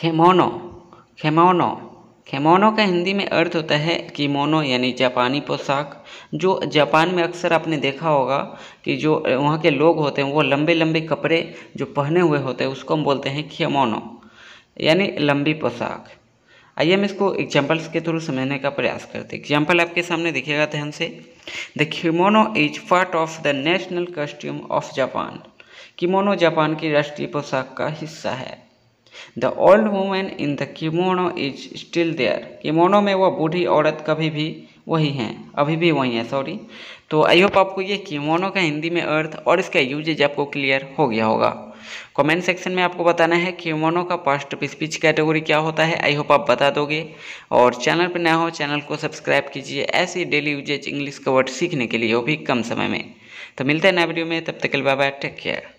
खेमोनो खेमोनो खेमोनो का हिंदी में अर्थ होता है किमोनो यानी जापानी पोशाक जो जापान में अक्सर आपने देखा होगा कि जो वहाँ के लोग होते हैं वो लंबे लंबे कपड़े जो पहने हुए होते हैं उसको हम बोलते हैं खेमोनो यानी लंबी पोशाक आइए हम इसको एग्जाम्पल्स के थ्रू समझने का प्रयास करते हैं एग्जाम्पल आपके सामने दिखेगा ध्यान से the kimono is part of the national costume of Japan kimono Japan की राष्ट्रीय पोशाक का हिस्सा है the old women in the kimono is still there kimono में वह बूढ़ी औरत कभी भी वही हैं अभी भी वही हैं सॉरी तो आई होप आपको ये किमोनो का हिंदी में अर्थ और इसका यूजेज आपको क्लियर हो गया होगा कमेंट सेक्शन में आपको बताना है किमोनो का पास्ट स्पीच कैटेगरी क्या होता है आई होप आप बता दोगे और चैनल पर नया हो चैनल को सब्सक्राइब कीजिए ऐसे डेली यूजेज इंग्लिश का वर्ड सीखने के लिए वो भी कम समय में तो मिलते हैं नया वीडियो में तब तक के लिए बाय टेक केयर